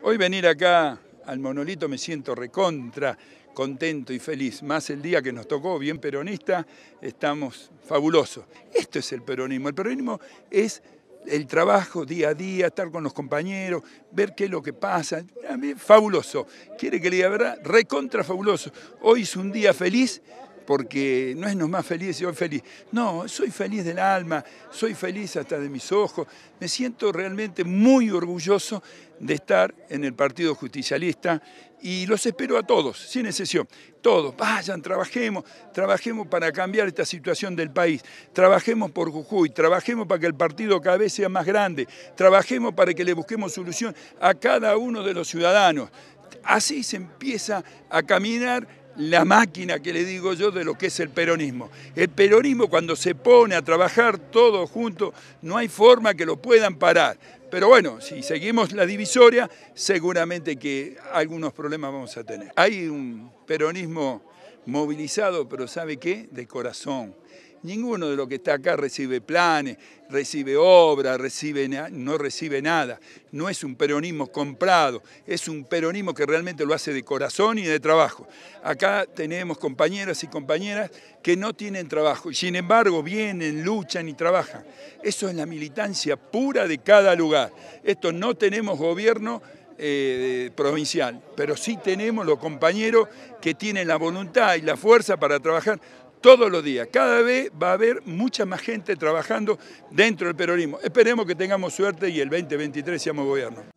Hoy venir acá al monolito me siento recontra, contento y feliz. Más el día que nos tocó, bien peronista, estamos fabulosos. Esto es el peronismo. El peronismo es el trabajo día a día, estar con los compañeros, ver qué es lo que pasa. A mí, fabuloso. Quiere que le diga verdad, recontra fabuloso. Hoy es un día feliz porque no es más feliz, soy feliz. No, soy feliz del alma, soy feliz hasta de mis ojos. Me siento realmente muy orgulloso de estar en el Partido Justicialista y los espero a todos, sin excepción. Todos, vayan, trabajemos, trabajemos para cambiar esta situación del país, trabajemos por Jujuy, trabajemos para que el partido cada vez sea más grande, trabajemos para que le busquemos solución a cada uno de los ciudadanos. Así se empieza a caminar la máquina que le digo yo de lo que es el peronismo. El peronismo cuando se pone a trabajar todos juntos, no hay forma que lo puedan parar. Pero bueno, si seguimos la divisoria, seguramente que algunos problemas vamos a tener. Hay un peronismo movilizado, pero ¿sabe qué? De corazón. Ninguno de los que está acá recibe planes, recibe obras, recibe no recibe nada. No es un peronismo comprado, es un peronismo que realmente lo hace de corazón y de trabajo. Acá tenemos compañeras y compañeras que no tienen trabajo, sin embargo vienen, luchan y trabajan. Eso es la militancia pura de cada lugar. Esto no tenemos gobierno eh, provincial, pero sí tenemos los compañeros que tienen la voluntad y la fuerza para trabajar todos los días. Cada vez va a haber mucha más gente trabajando dentro del peronismo. Esperemos que tengamos suerte y el 2023 seamos gobierno.